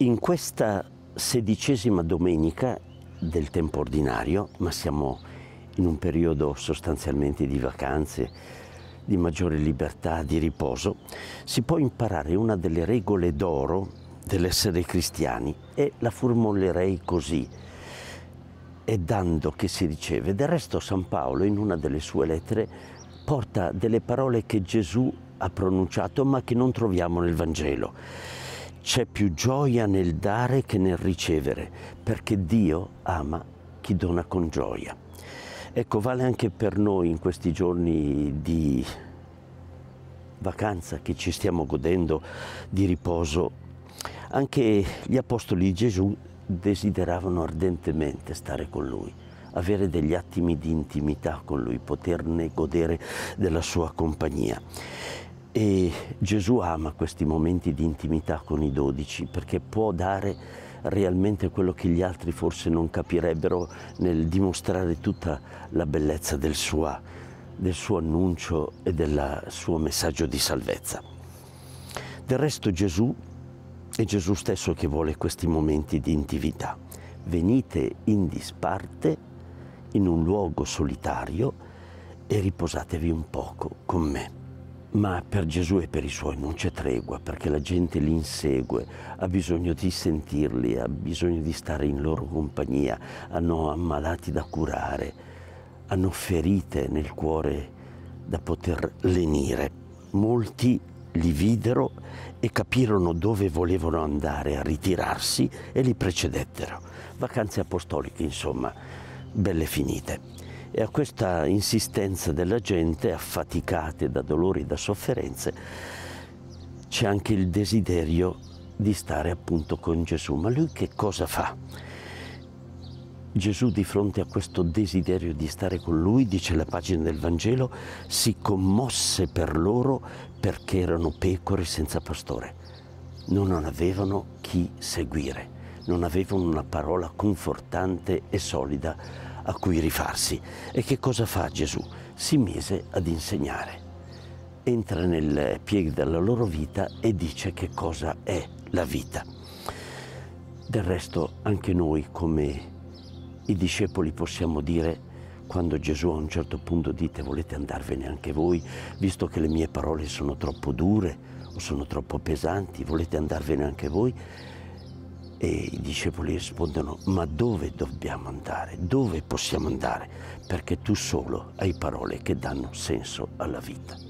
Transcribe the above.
In questa sedicesima domenica del tempo ordinario, ma siamo in un periodo sostanzialmente di vacanze, di maggiore libertà, di riposo, si può imparare una delle regole d'oro dell'essere cristiani e la formulerei così, è dando che si riceve. Del resto San Paolo in una delle sue lettere porta delle parole che Gesù ha pronunciato ma che non troviamo nel Vangelo c'è più gioia nel dare che nel ricevere, perché Dio ama chi dona con gioia. Ecco, vale anche per noi in questi giorni di vacanza che ci stiamo godendo, di riposo. Anche gli apostoli di Gesù desideravano ardentemente stare con lui, avere degli attimi di intimità con lui, poterne godere della sua compagnia. E Gesù ama questi momenti di intimità con i dodici perché può dare realmente quello che gli altri forse non capirebbero nel dimostrare tutta la bellezza del suo, del suo annuncio e del suo messaggio di salvezza. Del resto Gesù è Gesù stesso che vuole questi momenti di intimità. Venite in disparte in un luogo solitario e riposatevi un poco con me. Ma per Gesù e per i suoi non c'è tregua perché la gente li insegue, ha bisogno di sentirli, ha bisogno di stare in loro compagnia, hanno ammalati da curare, hanno ferite nel cuore da poter lenire. Molti li videro e capirono dove volevano andare a ritirarsi e li precedettero. Vacanze apostoliche, insomma, belle finite e a questa insistenza della gente, affaticate da dolori e da sofferenze, c'è anche il desiderio di stare appunto con Gesù. Ma lui che cosa fa? Gesù di fronte a questo desiderio di stare con lui, dice la pagina del Vangelo, si commosse per loro perché erano pecore senza pastore. Non avevano chi seguire, non avevano una parola confortante e solida a cui rifarsi. E che cosa fa Gesù? Si mise ad insegnare. Entra nel pieg della loro vita e dice che cosa è la vita. Del resto anche noi come i discepoli possiamo dire quando Gesù a un certo punto dite volete andarvene anche voi, visto che le mie parole sono troppo dure o sono troppo pesanti, volete andarvene anche voi? E i discepoli rispondono, ma dove dobbiamo andare? Dove possiamo andare? Perché tu solo hai parole che danno senso alla vita.